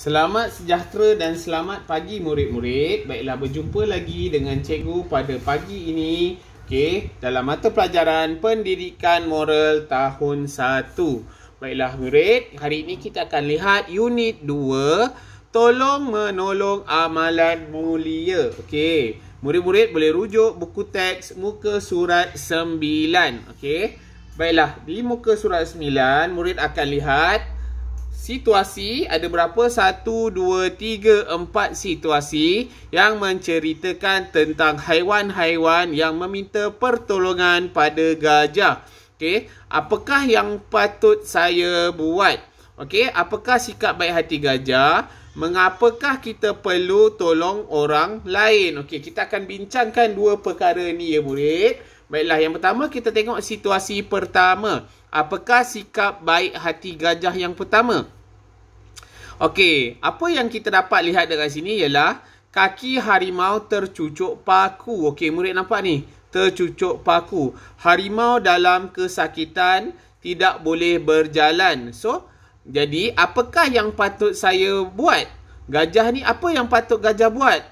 Selamat sejahtera dan selamat pagi murid-murid. Baiklah berjumpa lagi dengan cikgu pada pagi ini. Okey, dalam mata pelajaran pendidikan moral tahun 1. Baiklah murid, hari ini kita akan lihat unit 2, tolong menolong amalan mulia. Okey, murid-murid boleh rujuk buku teks muka surat 9. Okey. Baiklah, di muka surat 9 murid akan lihat situasi ada berapa? satu dua tiga empat situasi yang menceritakan tentang haiwan-haiwan yang meminta pertolongan pada gajah. Okey, apakah yang patut saya buat? Okey, apakah sikap baik hati gajah? Mengapakah kita perlu tolong orang lain? Okey, kita akan bincangkan dua perkara ni ya murid. Baiklah, yang pertama kita tengok situasi pertama. Apakah sikap baik hati gajah yang pertama? Okey, apa yang kita dapat lihat dekat sini ialah kaki harimau tercucuk paku. Okey, murid nampak ni? Tercucuk paku. Harimau dalam kesakitan tidak boleh berjalan. So, jadi apakah yang patut saya buat? Gajah ni apa yang patut gajah buat?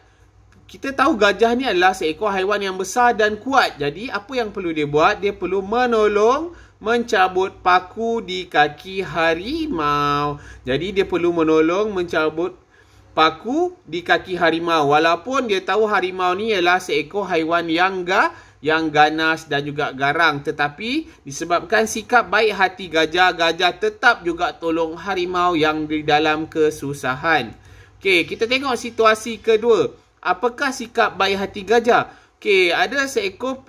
Kita tahu gajah ni adalah seekor haiwan yang besar dan kuat. Jadi, apa yang perlu dia buat? Dia perlu menolong mencabut paku di kaki harimau. Jadi dia perlu menolong mencabut paku di kaki harimau walaupun dia tahu harimau ni ialah seekor haiwan yang ga yang ganas dan juga garang tetapi disebabkan sikap baik hati gajah gajah tetap juga tolong harimau yang di dalam kesusahan. Okey, kita tengok situasi kedua. Apakah sikap baik hati gajah? Okey, ada seekor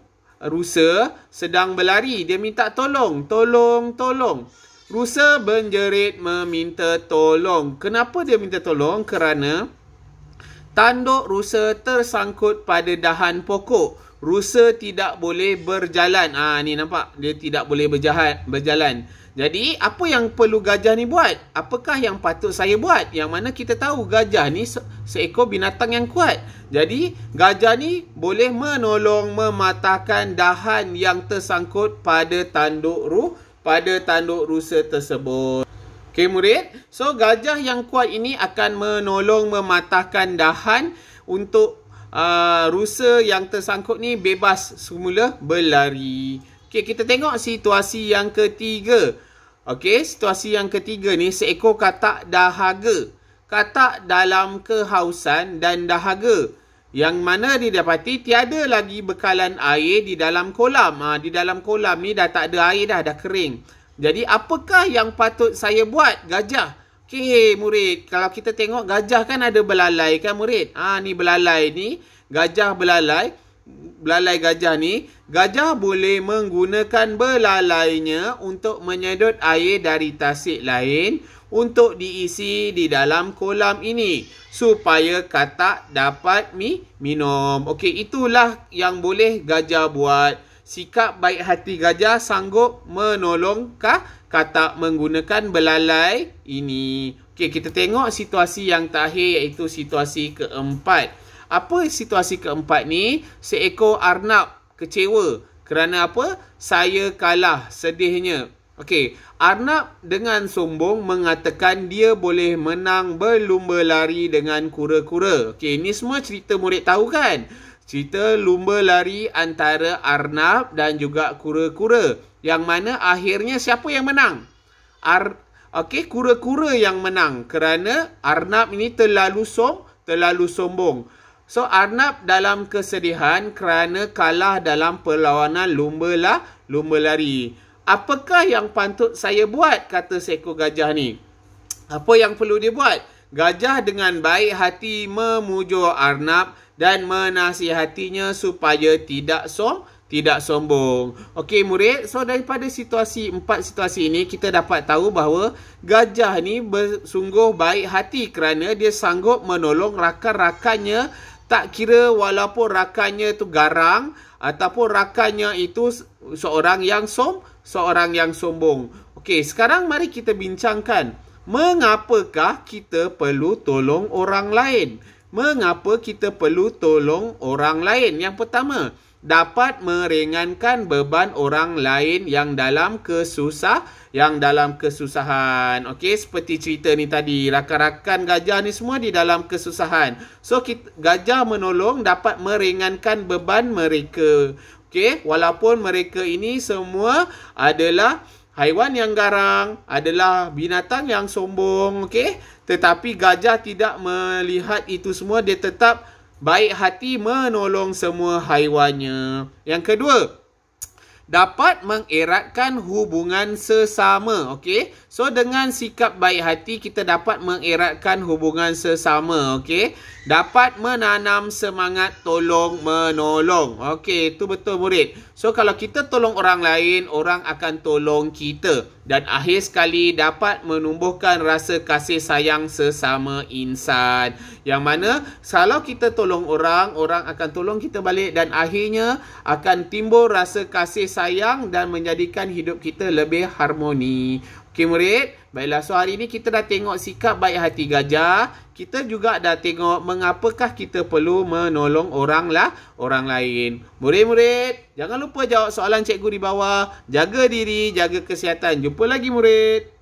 rusa sedang berlari. Dia minta tolong, tolong, tolong. Rusa berjerit meminta tolong. Kenapa dia minta tolong? Kerana tanduk rusa tersangkut pada dahan pokok rusa tidak boleh berjalan. Ah ni nampak dia tidak boleh berjahat berjalan. Jadi apa yang perlu gajah ni buat? Apakah yang patut saya buat? Yang mana kita tahu gajah ni se seekor binatang yang kuat. Jadi gajah ni boleh menolong mematahkan dahan yang tersangkut pada tanduk ru pada tanduk rusa tersebut. Okey murid, so gajah yang kuat ini akan menolong mematahkan dahan untuk Ah, rusa yang tersangkut ni bebas semula berlari. Okey, kita tengok situasi yang ketiga. Okey, situasi yang ketiga ni seekor katak dahaga. Katak dalam kehausan dan dahaga. Yang mana didapati tiada lagi bekalan air di dalam kolam. Ha, di dalam kolam ni dah tak ada air dah, dah kering. Jadi apakah yang patut saya buat gajah? Okey, eh, murid. Kalau kita tengok, gajah kan ada belalai kan, murid? Ah ha, ni belalai ni. Gajah belalai. Belalai gajah ni. Gajah boleh menggunakan belalainya untuk menyedot air dari tasik lain untuk diisi di dalam kolam ini. Supaya katak dapat mi minum. Okey, itulah yang boleh gajah buat. Sikap baik hati gajah sanggup menolongkah kata menggunakan belalai ini. Okey, kita tengok situasi yang terakhir iaitu situasi keempat. Apa situasi keempat ni? Seekor arnab kecewa kerana apa? Saya kalah sedihnya. Okey, arnab dengan sombong mengatakan dia boleh menang berlumba lari dengan kura-kura. Okey, ini semua cerita murid tahu kan? Cerita lumba lari antara Arnab dan juga kura-kura yang mana akhirnya siapa yang menang? Ar Okey, kura-kura yang menang kerana Arnab ini terlalu som, terlalu sombong. So Arnab dalam kesedihan kerana kalah dalam perlawanan lumba lah, lumba lari. Apakah yang pantut saya buat kata seekor gajah ni? Apa yang perlu dia buat? Gajah dengan baik hati memujuk Arnab dan menasihatinya supaya tidak song, tidak sombong. Okey murid, so daripada situasi empat situasi ini kita dapat tahu bahawa gajah ni bersungguh baik hati kerana dia sanggup menolong rakan-rakannya tak kira walaupun rakannya tu garang ataupun rakannya itu seorang yang som, seorang yang sombong. Okey, sekarang mari kita bincangkan mengapakah kita perlu tolong orang lain? Mengapa kita perlu tolong orang lain? Yang pertama, dapat meringankan beban orang lain yang dalam kesusah, yang dalam kesusahan. Okey, seperti cerita ni tadi, rakan-rakan gajah ni semua di dalam kesusahan. So kita, gajah menolong dapat meringankan beban mereka. Okey, walaupun mereka ini semua adalah Haiwan yang garang adalah binatang yang sombong, okey? Tetapi gajah tidak melihat itu semua, dia tetap baik hati menolong semua haiwannya. Yang kedua, dapat mengeratkan hubungan sesama. okay? So dengan sikap baik hati kita dapat mengeratkan hubungan sesama. okay? Dapat menanam semangat tolong menolong. okay? Itu betul murid. So kalau kita tolong orang lain, orang akan tolong kita. Dan akhir sekali dapat menumbuhkan rasa kasih sayang sesama insan. Yang mana kalau kita tolong orang, orang akan tolong kita balik dan akhirnya akan timbul rasa kasih sayang sayang dan menjadikan hidup kita lebih harmoni. Okey murid, baiklah so hari ni kita dah tengok sikap baik hati gajah. Kita juga dah tengok mengapakah kita perlu menolong orang lah orang lain. Murid-murid, jangan lupa jawab soalan cikgu di bawah. Jaga diri, jaga kesihatan. Jumpa lagi murid.